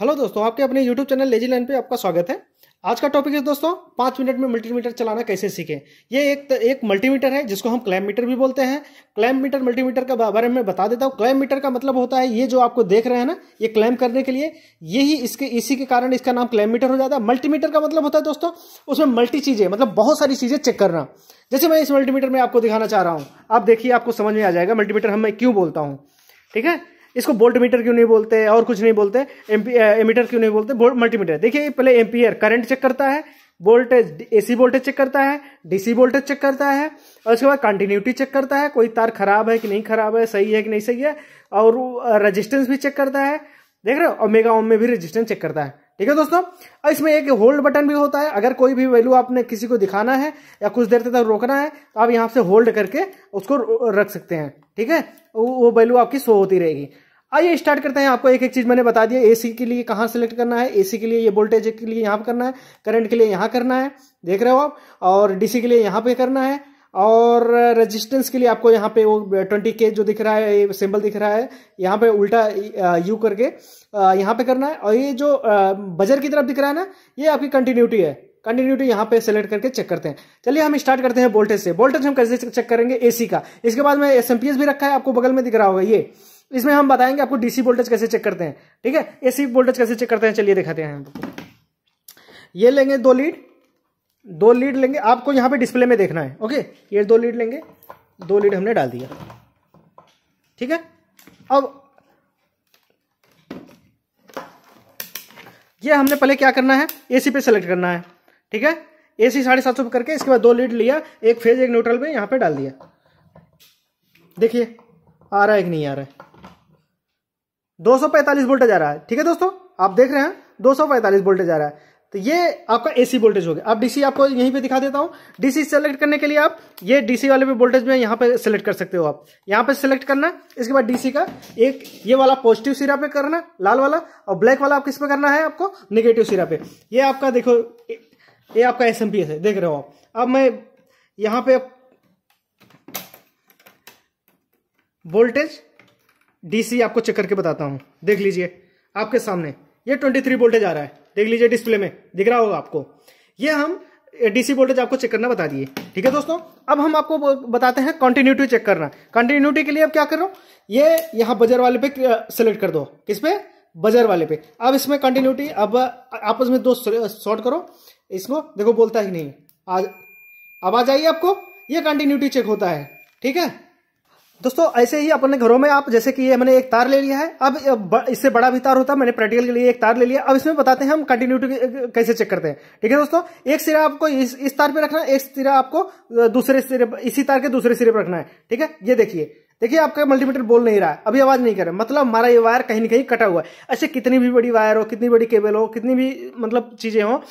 hello दोस्तों आपके अपने यूट्यूब चैनल लेजी लाइन पे आपका स्वागत है आज का टॉपिक है दोस्तों पाँच मिनट में मल्टीमीटर चलाना कैसे सीखें ये एक एक मल्टीमीटर है जिसको हम क्लैम मीटर भी बोलते हैं क्लैम मीटर मल्टीमीटर का बारे में बता देता हूँ क्लैम मीटर का मतलब होता है ये जो आपको देख रहे हैं ना ये क्लैम करने के लिए यही इसके इसी के कारण इसका नाम क्लैम मीटर हो जाता है मल्टीमीटर का मतलब होता है दोस्तों उसमें मल्टी चीज़ें मतलब बहुत सारी चीज़ें चेक करना जैसे मैं इस मल्टीमीटर में आपको दिखाना चाह रहा हूँ आप देखिए आपको समझ में आ जाएगा मल्टीमीटर हम मैं क्यों बोलता हूँ ठीक है इसको बोल्ट मीटर क्यों नहीं बोलते और कुछ नहीं बोलते एमीटर क्यों नहीं बोलते मल्टीमीटर देखिए पहले एम्पियर करंट चेक करता है वोल्टेज एसी वोल्टेज चेक करता है डीसी वोल्टेज चेक करता है और उसके बाद कंटिन्यूटी चेक करता है कोई तार खराब है कि नहीं खराब है सही है कि नहीं सही है और रजिस्टेंस भी चेक करता है देख रहे हो और मेगा ओम में भी रजिस्टेंस चेक करता है ठीक है दोस्तों इसमें एक होल्ड बटन भी होता है अगर कोई भी वैल्यू आपने किसी को दिखाना है या कुछ देर तक रोकना है तो आप यहाँ से होल्ड करके उसको रख सकते हैं ठीक है वो वैल्यू आपकी शो होती रहेगी आइए स्टार्ट करते हैं आपको एक एक चीज मैंने बता दिया एसी के लिए कहाँ सेलेक्ट करना है एसी के लिए ये वोल्टेज के लिए यहाँ पर करना है करंट के लिए यहाँ करना है देख रहे हो आप और डीसी के लिए यहाँ पे करना है और रेजिस्टेंस के लिए आपको यहाँ पे वो ट्वेंटी uh, के जो दिख रहा है सिंबल दिख रहा है यहाँ पे उल्टा यू uh, करके uh, यहाँ पे करना है और ये जो बजर की तरफ दिख रहा है ना ये आपकी कंटिन्यूटी है कंटिन्यूटी यहाँ पे सेलेक्ट करके चेक करते हैं चलिए हम स्टार्ट करते हैं वोल्टेज से वोल्टेज हम कैसे चेक करेंगे एसी का इसके बाद में एस भी रखा है आपको बगल में दिख रहा होगा ये इसमें हम बताएंगे आपको डीसी वोल्टेज कैसे चेक करते हैं ठीक है एसी वोल्टेज कैसे चेक करते हैं चलिए दिखाते हैं हम ये लेंगे दो लीड दो लीड लेंगे आपको यहाँ पे डिस्प्ले में देखना है ओके ये दो लीड लेंगे दो लीड हमने डाल दिया ठीक है अब ये हमने पहले क्या करना है एसी पे सेलेक्ट करना है ठीक है एसी साढ़े सात सौ करके इसके बाद दो लीड लिया एक फेज एक न्यूट्रल पे यहाँ पे डाल दिया देखिए आ रहा है कि नहीं आ रहा है दो सौ पैंतालीस वोल्टेज जा रहा है ठीक है दोस्तों आप देख रहे हैं दो सौ पैंतालीस वोल्टेज जा रहा है तो ये आपका एसी वोल्टेज हो गया अब डीसी आपको यहीं पे दिखा देता हूं डीसी सेलेक्ट करने के लिए आप ये डीसी वाले पे वोल्टेज में यहां पे सेलेक्ट कर सकते हो आप यहां पे सेलेक्ट करना इसके बाद डीसी का एक ये वाला पॉजिटिव सिरा पे करना लाल वाला और ब्लैक वाला आप किस पे करना है आपको निगेटिव सिरा पे ये आपका देखो ये आपका एस है देख रहे हो आप अब मैं यहां पर वोल्टेज डीसी आपको चेक करके बताता हूं देख लीजिए आपके सामने ये थ्री वोल्टेज आ रहा है देख लीजिए डिस्प्ले में दिख रहा होगा आपको ये हम डीसी वोल्टेज आपको चेक करना बता दिए ठीक है दोस्तों अब हम आपको बताते हैं कंटिन्यूटी चेक करना कंटिन्यूटी के लिए अब क्या करो ये यहाँ बजर वाले पे सेलेक्ट कर दो किस पे बजर वाले पे अब इसमें कंटिन्यूटी अब आपस में दो शॉर्ट करो इसको देखो बोलता ही नहीं आज अब आ जाइए आपको ये कंटिन्यूटी चेक होता है ठीक है दोस्तों ऐसे ही अपने घरों में आप जैसे कि ये मैंने एक तार ले लिया है अब इससे बड़ा भी तार होता है मैंने प्रैक्टिकल के लिए एक तार ले लिया अब इसमें बताते हैं हम कंटिन्यूटी कैसे चेक करते हैं ठीक है दोस्तों एक सिरा आपको इस, इस तार पे रखना है एक सिरा आपको दूसरे सिरे इसी तार के दूसरे सिरे पर रखना है ठीक है ये देखिए देखिए आपका मल्टीमीटर बोल नहीं रहा है अभी आवाज नहीं कर रहा मतलब हमारा ये वायर कहीं ना कहीं कटा हुआ है ऐसे अच्छा, कितनी भी बड़ी वायर हो कितनी बड़ी केबल हो कितनी भी मतलब चीजें हो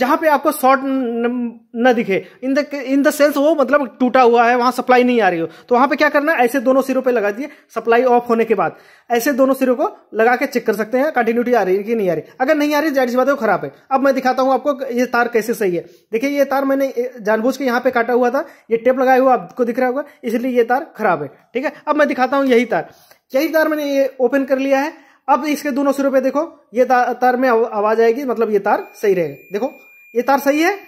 जहां पे आपको शॉर्ट न दिखे in the in the sense वो मतलब टूटा हुआ है वहां सप्लाई नहीं आ रही हो तो वहां पे क्या करना ऐसे दोनों सिरों पे लगा दिए सप्लाई ऑफ होने के बाद ऐसे दोनों सिरों को लगा के चेक कर सकते हैं कंटिन्यूटी आ रही है कि नहीं आ रही अगर नहीं आ रही जाहिर सी बात है खराब है अब मैं दिखाता हूं आपको ये तार कैसे सही है देखिए ये तार मैंने जानबूझ के यहाँ पे काटा हुआ था ये टेप लगाया हुआ आपको दिख रहा होगा इसलिए ये तार खराब है ठीक है अब मैं दिखाता हूँ यही तार यही तार मैंने ये ओपन कर लिया है अब इसके दोनों सिरों पे देखो ये तार में आवाज आएगी मतलब ये तार सही रहेगा देखो ये तार सही है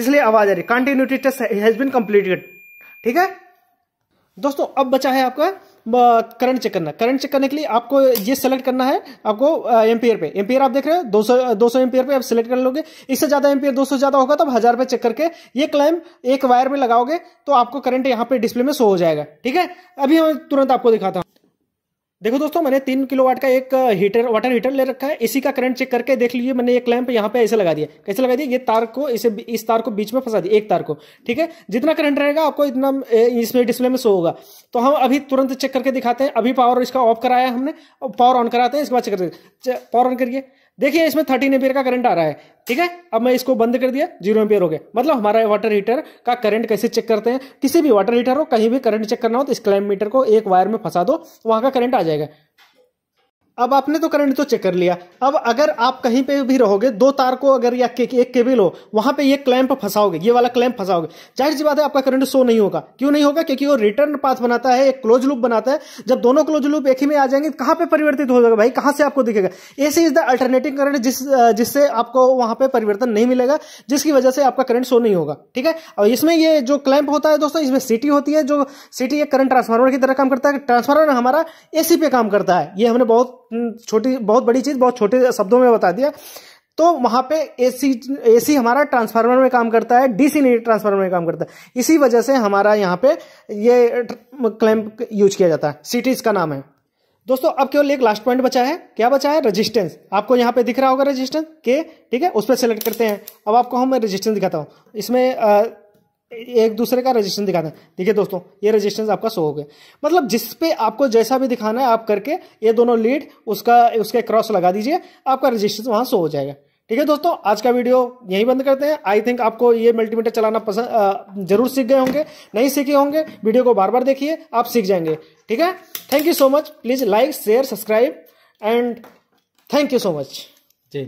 इसलिए आवाज आ रही continuity test has been completed ठीक है दोस्तों अब बचा है आपका करंट चेक करना करंट चेक करने के लिए आपको ये सेलेक्ट करना है आपको एम्पियर पे एम्पियर आप देख रहे हो 200 200 एम्पियर पे आप सेलेक्ट कर लोगे इससे ज्यादा एम्पियर 200 ज्यादा होगा तब हजार पे चेक करके ये क्लाइम एक वायर में लगाओगे तो आपको करंट यहाँ पे डिस्प्ले में शो हो जाएगा ठीक है अभी हम तुरंत आपको दिखाता हूँ देखो दोस्तों मैंने तीन किलो वाट का एक हीटर वाटर हीटर ले रखा है इसी का करंट चेक करके देख लीजिए मैंने एक लैंप यहाँ पे ऐसे लगा दिया कैसे लगा दिया ये तार को इसे इस तार को बीच में फंसा दिया एक तार को ठीक है जितना करंट रहेगा आपको इतना इसमें डिस्प्ले में शो होगा तो हम अभी तुरंत चेक करके दिखाते हैं अभी पावर इसका ऑफ कराया हमने पावर ऑन कराते हैं इसके बाद चेक करते पावर ऑन करिए देखिए इसमें थर्टीन एम्पियर का करंट आ रहा है ठीक है अब मैं इसको बंद कर दिया जीरो एम्पियर हो गया मतलब हमारा वाटर हीटर का करंट कैसे चेक करते हैं किसी भी वाटर हीटर हो कहीं भी करंट चेक करना हो तो इस क्लाइम मीटर को एक वायर में फंसा दो वहां का करंट आ जाएगा अब आपने तो करंट तो चेक कर लिया अब अगर आप कहीं पे भी रहोगे दो तार को अगर या के, एक केबल हो वहां पे ये क्लैंप फंसाओगे ये वाला क्लैंप फंसाओगे जाहिर सी बात है आपका करंट शो नहीं होगा क्यों नहीं होगा क्योंकि वो रिटर्न पाथ बनाता है एक क्लोज लूप बनाता है जब दोनों क्लोज लूप एक ही में आ जाएंगे तो कहां पर परिवर्तित हो जाएगा भाई कहां से आपको दिखेगा ऐसे इज द अल्टरनेटिव करंट जिस जिससे आपको वहां पर परिवर्तन नहीं मिलेगा जिसकी वजह से आपका करंट शो नहीं होगा ठीक है और इसमें ये जो क्लैंप होता है दोस्तों इसमें सिटी होती है जो सिटी एक करंट ट्रांसफार्मर की तरह काम करता है ट्रांसफार्मर हमारा एसी पे काम करता है ये हमने बहुत छोटी बहुत बड़ी चीज़ बहुत छोटे शब्दों में बता दिया तो वहां पे एसी एसी हमारा ट्रांसफार्मर में काम करता है डीसी नहीं ट्रांसफार्मर में काम करता है इसी वजह से हमारा यहाँ पे ये क्लैम्प यूज किया जाता है सिटीज का नाम है दोस्तों अब केवल एक लास्ट पॉइंट बचा है क्या बचा है रेजिस्टेंस आपको यहाँ पे दिख रहा होगा रेजिस्टेंस के ठीक है उस पर सेलेक्ट करते हैं अब आपको हम रेजिस्टेंस दिखाता हूँ इसमें आ, एक दूसरे का रजिस्ट्रेशन दिखाते हैं देखिए दोस्तों ये रजिस्ट्रेशन आपका सो हो गया मतलब जिस पे आपको जैसा भी दिखाना है आप करके ये दोनों लीड उसका उसके क्रॉस लगा दीजिए आपका रजिस्ट्रेशन वहां सो हो जाएगा ठीक है दोस्तों आज का वीडियो यहीं बंद करते हैं आई थिंक आपको ये मल्टीमीटर चलाना पसंद जरूर सीख गए होंगे नहीं सीखे होंगे वीडियो को बार बार देखिए आप सीख जाएंगे ठीक है thank you so much please like share subscribe and thank you so much